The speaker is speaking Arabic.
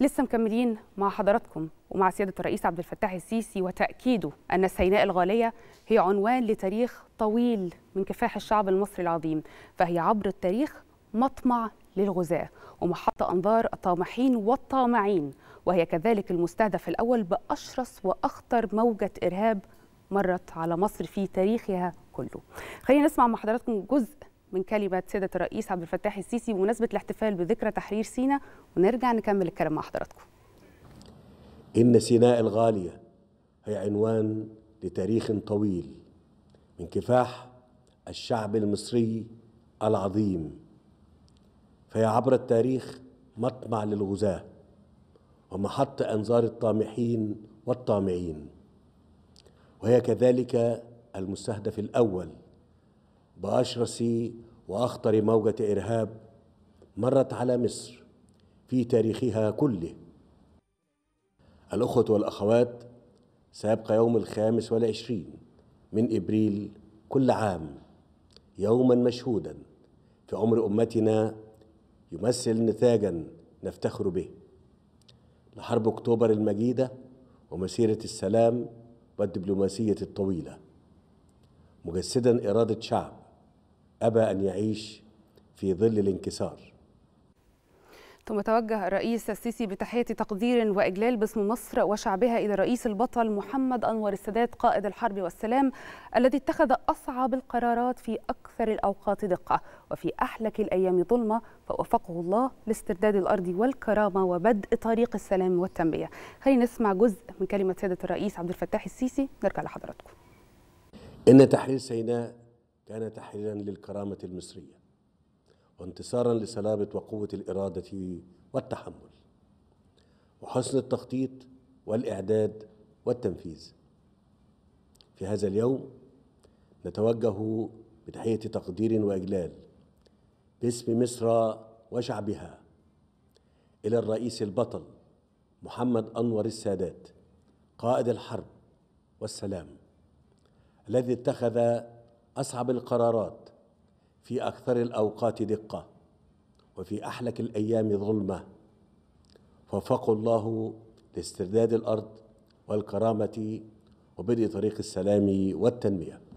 لسه مكملين مع حضراتكم ومع سيادة الرئيس عبد الفتاح السيسي وتأكيده أن سيناء الغالية هي عنوان لتاريخ طويل من كفاح الشعب المصري العظيم فهي عبر التاريخ مطمع للغزاة ومحط أنظار الطامحين والطامعين وهي كذلك المستهدف الأول بأشرس وأخطر موجة إرهاب مرت على مصر في تاريخها كله خلينا نسمع مع حضراتكم جزء من كلمة سيدة الرئيس عبد الفتاح السيسي بمناسبة الاحتفال بذكرى تحرير سينا ونرجع نكمل الكلام مع حضراتكم إن سيناء الغالية هي عنوان لتاريخ طويل من كفاح الشعب المصري العظيم فهي عبر التاريخ مطمع للغزاة ومحط أنظار الطامحين والطامعين وهي كذلك المستهدف الأول بأشرس وأخطر موجة إرهاب مرت على مصر في تاريخها كله الأخوة والأخوات سيبقى يوم الخامس والعشرين من إبريل كل عام يوما مشهودا في عمر أمتنا يمثل نتاجا نفتخر به لحرب أكتوبر المجيدة ومسيرة السلام والدبلوماسية الطويلة مجسدا إرادة شعب أبى أن يعيش في ظل الانكسار ثم توجه الرئيس السيسي بتحية تقدير وإجلال باسم مصر وشعبها إلى الرئيس البطل محمد أنور السادات قائد الحرب والسلام الذي اتخذ أصعب القرارات في أكثر الأوقات دقة وفي أحلك الأيام ظلمة فوفقه الله لاسترداد الأرض والكرامة وبدء طريق السلام والتنمية خلينا نسمع جزء من كلمة سيادة الرئيس عبد الفتاح السيسي نرجع لحضراتكم إن تحرير سيناء كان تحريرا للكرامة المصرية وانتصارا لسلامة وقوة الإرادة والتحمل وحسن التخطيط والإعداد والتنفيذ في هذا اليوم نتوجه بتحية تقدير وإجلال باسم مصر وشعبها إلى الرئيس البطل محمد أنور السادات قائد الحرب والسلام الذي اتخذ أصعب القرارات في أكثر الأوقات دقة وفي أحلك الأيام ظلمة وفقه الله لاسترداد الأرض والكرامة وبدء طريق السلام والتنميه